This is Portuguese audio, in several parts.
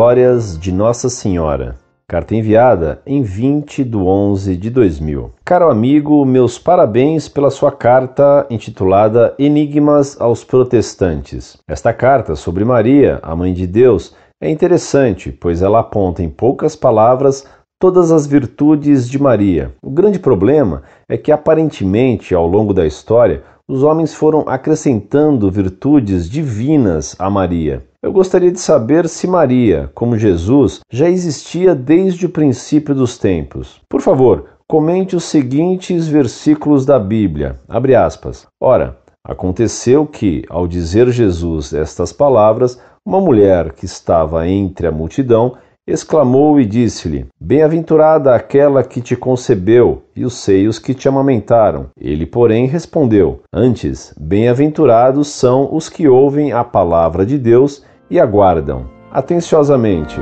Glórias de Nossa Senhora. Carta enviada em 20 de 11 de 2000. Caro amigo, meus parabéns pela sua carta intitulada Enigmas aos Protestantes. Esta carta sobre Maria, a Mãe de Deus, é interessante, pois ela aponta em poucas palavras todas as virtudes de Maria. O grande problema é que, aparentemente, ao longo da história, os homens foram acrescentando virtudes divinas a Maria. Eu gostaria de saber se Maria, como Jesus, já existia desde o princípio dos tempos. Por favor, comente os seguintes versículos da Bíblia. Abre aspas. Ora, aconteceu que, ao dizer Jesus estas palavras, uma mulher que estava entre a multidão exclamou e disse-lhe: Bem-aventurada aquela que te concebeu e os seios que te amamentaram. Ele, porém, respondeu: Antes, bem-aventurados são os que ouvem a palavra de Deus e aguardam atenciosamente.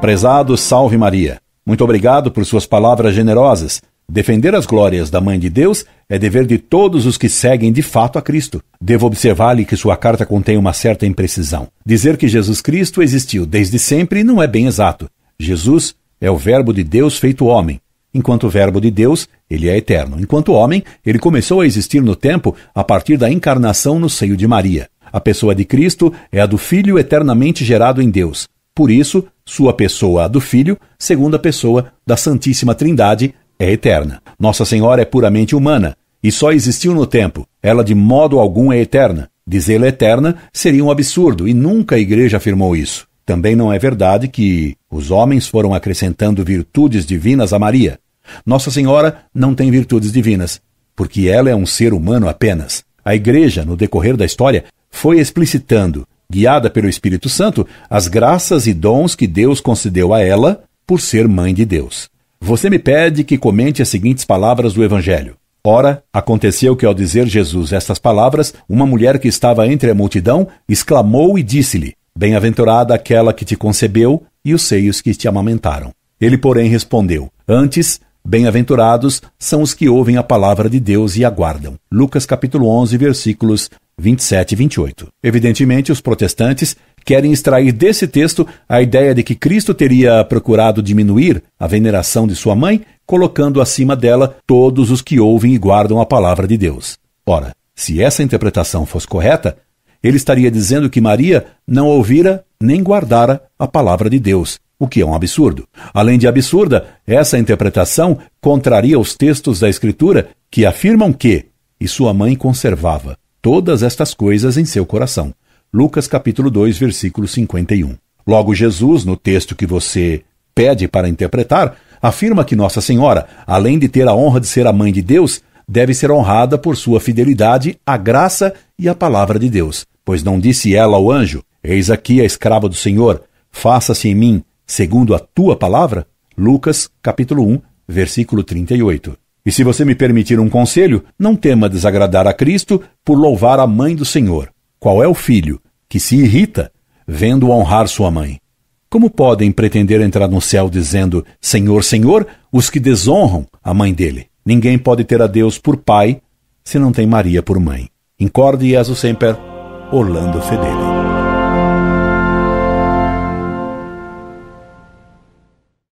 Prezado Salve Maria, muito obrigado por suas palavras generosas Defender as glórias da Mãe de Deus é dever de todos os que seguem de fato a Cristo. Devo observar-lhe que sua carta contém uma certa imprecisão. Dizer que Jesus Cristo existiu desde sempre não é bem exato. Jesus é o Verbo de Deus feito homem. Enquanto Verbo de Deus, ele é eterno. Enquanto homem, ele começou a existir no tempo a partir da encarnação no seio de Maria. A pessoa de Cristo é a do Filho eternamente gerado em Deus. Por isso, sua pessoa, a do Filho, segunda pessoa da Santíssima Trindade, é eterna. Nossa Senhora é puramente humana e só existiu no tempo. Ela de modo algum é eterna. Dizê-la eterna seria um absurdo e nunca a Igreja afirmou isso. Também não é verdade que os homens foram acrescentando virtudes divinas a Maria. Nossa Senhora não tem virtudes divinas, porque ela é um ser humano apenas. A Igreja, no decorrer da história, foi explicitando, guiada pelo Espírito Santo, as graças e dons que Deus concedeu a ela por ser mãe de Deus. Você me pede que comente as seguintes palavras do Evangelho. Ora, aconteceu que ao dizer Jesus estas palavras, uma mulher que estava entre a multidão exclamou e disse-lhe: Bem-aventurada aquela que te concebeu e os seios que te amamentaram. Ele, porém, respondeu: Antes, bem-aventurados são os que ouvem a palavra de Deus e aguardam. Lucas capítulo 11, versículos 27 e 28. Evidentemente, os protestantes querem extrair desse texto a ideia de que Cristo teria procurado diminuir a veneração de sua mãe, colocando acima dela todos os que ouvem e guardam a palavra de Deus. Ora, se essa interpretação fosse correta, ele estaria dizendo que Maria não ouvira nem guardara a palavra de Deus, o que é um absurdo. Além de absurda, essa interpretação contraria os textos da Escritura que afirmam que e sua mãe conservava todas estas coisas em seu coração. Lucas capítulo 2, versículo 51. Logo Jesus, no texto que você pede para interpretar, afirma que Nossa Senhora, além de ter a honra de ser a mãe de Deus, deve ser honrada por sua fidelidade à graça e à palavra de Deus. Pois não disse ela ao anjo: Eis aqui a escrava do Senhor, faça-se em mim segundo a tua palavra? Lucas capítulo 1, versículo 38. E se você me permitir um conselho, não tema desagradar a Cristo por louvar a mãe do Senhor. Qual é o filho que se irrita vendo honrar sua mãe? Como podem pretender entrar no céu dizendo Senhor, Senhor, os que desonram a mãe dele? Ninguém pode ter a Deus por pai se não tem Maria por mãe. Incorde Jesus Semper, Orlando Fedeli.